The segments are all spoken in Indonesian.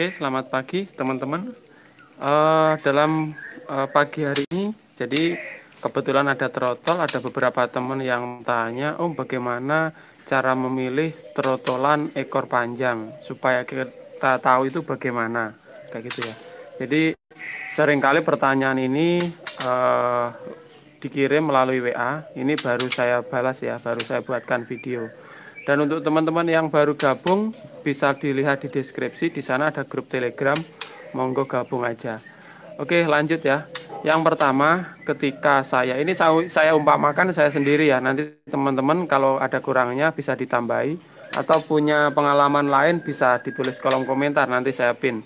Oke, selamat pagi teman-teman. Uh, dalam uh, pagi hari ini, jadi kebetulan ada trotol, ada beberapa teman yang tanya, om oh, bagaimana cara memilih trotolan ekor panjang supaya kita tahu itu bagaimana, kayak gitu ya. Jadi seringkali pertanyaan ini uh, dikirim melalui WA. Ini baru saya balas ya, baru saya buatkan video. Dan untuk teman-teman yang baru gabung bisa dilihat di deskripsi di sana ada grup Telegram. Monggo gabung aja. Oke, lanjut ya. Yang pertama, ketika saya ini saya, umpamakan saya sendiri ya. Nanti teman-teman kalau ada kurangnya bisa ditambahi atau punya pengalaman lain bisa ditulis kolom komentar nanti saya pin.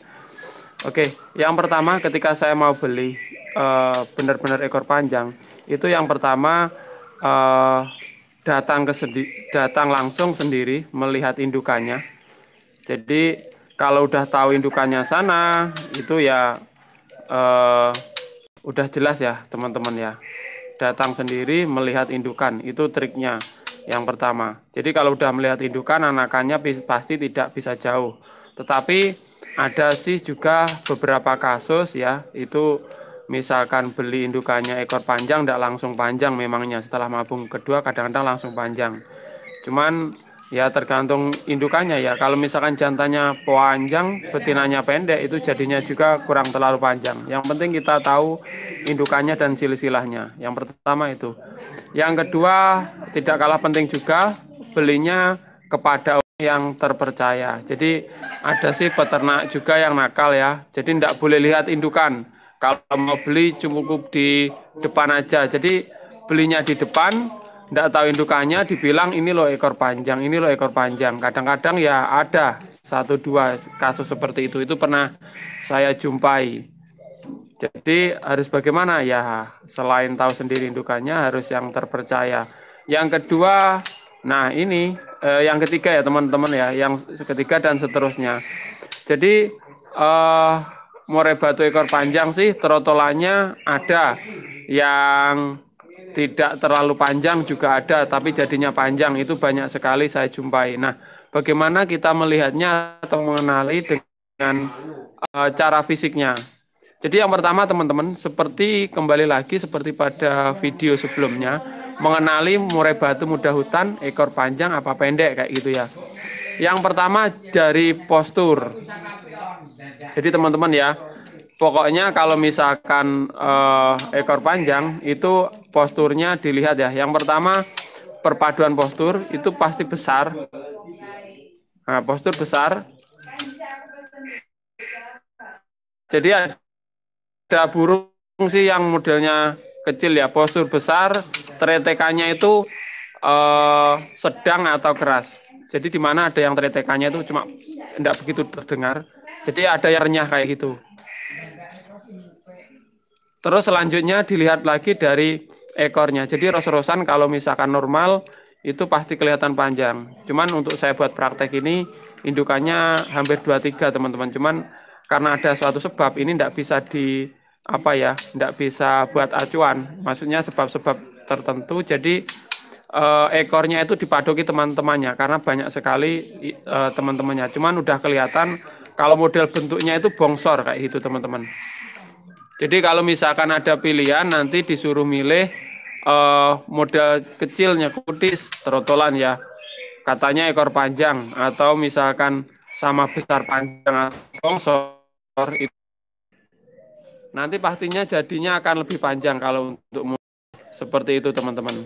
Oke, yang pertama ketika saya mau beli eh, benar-benar uh, ekor panjang, itu yang pertama uh, datang ke sendi datang langsung sendiri melihat indukannya. Jadi kalau udah tahu indukannya sana itu ya eh, udah jelas ya teman-teman ya. Datang sendiri melihat indukan itu triknya yang pertama. Jadi kalau udah melihat indukan anakannya pasti tidak bisa jauh. Tetapi ada sih juga beberapa kasus ya itu misalkan beli indukannya ekor panjang tidak langsung panjang memangnya setelah mabung kedua kadang-kadang langsung panjang cuman ya tergantung indukannya ya kalau misalkan jantannya panjang betinanya pendek itu jadinya juga kurang terlalu panjang yang penting kita tahu indukannya dan silsilahnya yang pertama itu yang kedua tidak kalah penting juga belinya kepada yang terpercaya. Jadi ada sih peternak juga yang nakal ya. Jadi tidak boleh lihat indukan. Kalau mau beli cukup di depan aja. Jadi belinya di depan, tidak tahu indukannya, dibilang ini loh ekor panjang, ini loh ekor panjang. Kadang-kadang ya ada satu dua kasus seperti itu. Itu pernah saya jumpai. Jadi harus bagaimana ya selain tahu sendiri indukannya harus yang terpercaya. Yang kedua, nah ini eh, yang ketiga ya teman-teman ya, yang ketiga dan seterusnya. Jadi eh, more batu ekor panjang sih trotolannya ada yang tidak terlalu panjang juga ada tapi jadinya panjang itu banyak sekali saya jumpai. Nah, bagaimana kita melihatnya atau mengenali dengan uh, cara fisiknya? Jadi yang pertama teman-teman seperti kembali lagi seperti pada video sebelumnya mengenali murai batu muda hutan ekor panjang apa pendek kayak gitu ya. Yang pertama dari postur. Jadi teman-teman ya, pokoknya kalau misalkan uh, ekor panjang itu posturnya dilihat ya. Yang pertama perpaduan postur itu pasti besar. Nah, postur besar. Jadi ada burung sih yang modelnya kecil ya, postur besar, tretekannya itu uh, sedang atau keras. Jadi di mana ada yang teretekannya itu cuma tidak begitu terdengar. Jadi ada yang renyah kayak gitu. Terus selanjutnya dilihat lagi dari ekornya. Jadi ros-rosan kalau misalkan normal itu pasti kelihatan panjang. Cuman untuk saya buat praktek ini indukannya hampir 23 teman-teman. Cuman karena ada suatu sebab ini tidak bisa di apa ya, tidak bisa buat acuan. Maksudnya sebab-sebab tertentu. Jadi uh, ekornya itu dipadoki teman-temannya karena banyak sekali uh, teman-temannya. Cuman udah kelihatan kalau model bentuknya itu bongsor kayak gitu teman-teman. Jadi kalau misalkan ada pilihan nanti disuruh milih uh, model kecilnya kutis, terotolan ya. Katanya ekor panjang atau misalkan sama besar panjang bongsor itu nanti pastinya jadinya akan lebih panjang kalau untuk seperti itu teman-teman.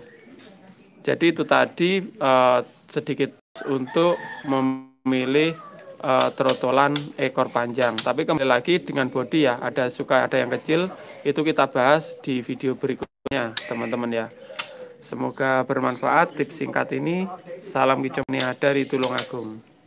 Jadi itu tadi uh, sedikit untuk memilih uh, trotolan ekor panjang. Tapi kembali lagi dengan bodi ya, ada suka ada yang kecil, itu kita bahas di video berikutnya, teman-teman ya. Semoga bermanfaat tips singkat ini. Salam kicau dari Tulungagung. Tulungagung.